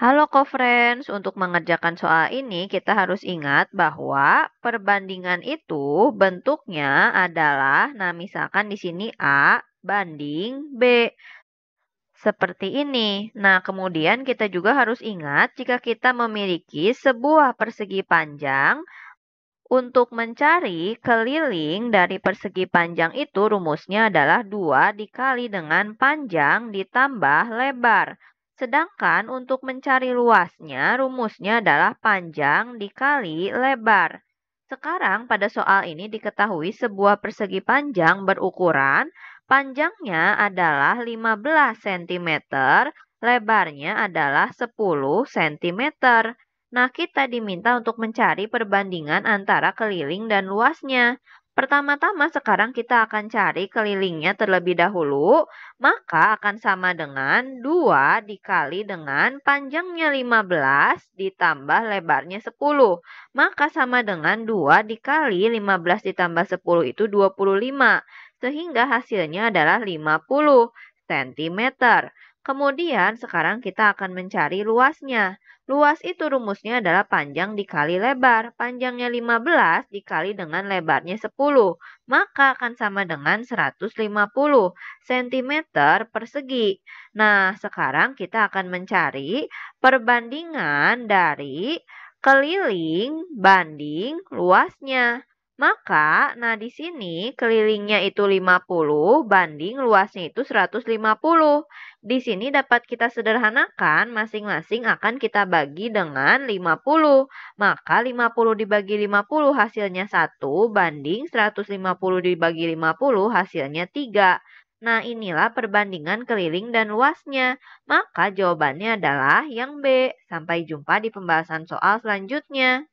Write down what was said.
Halo co-friends, untuk mengerjakan soal ini kita harus ingat bahwa perbandingan itu bentuknya adalah, nah misalkan di sini A banding B. Seperti ini. Nah, kemudian kita juga harus ingat jika kita memiliki sebuah persegi panjang, untuk mencari keliling dari persegi panjang itu rumusnya adalah 2 dikali dengan panjang ditambah lebar. Sedangkan untuk mencari luasnya, rumusnya adalah panjang dikali lebar. Sekarang pada soal ini diketahui sebuah persegi panjang berukuran, panjangnya adalah 15 cm, lebarnya adalah 10 cm. Nah, kita diminta untuk mencari perbandingan antara keliling dan luasnya. Pertama-tama sekarang kita akan cari kelilingnya terlebih dahulu, maka akan sama dengan 2 dikali dengan panjangnya 15 ditambah lebarnya 10. Maka sama dengan 2 dikali 15 ditambah 10 itu 25, sehingga hasilnya adalah 50 cm. Kemudian sekarang kita akan mencari luasnya. Luas itu rumusnya adalah panjang dikali lebar. Panjangnya 15 dikali dengan lebarnya 10. Maka akan sama dengan 150 cm persegi. Nah, sekarang kita akan mencari perbandingan dari keliling banding luasnya. Maka, nah di sini kelilingnya itu 50 banding luasnya itu 150. Di sini dapat kita sederhanakan masing-masing akan kita bagi dengan 50. Maka 50 dibagi 50 hasilnya 1 banding 150 dibagi 50 hasilnya 3. Nah inilah perbandingan keliling dan luasnya. Maka jawabannya adalah yang B. Sampai jumpa di pembahasan soal selanjutnya.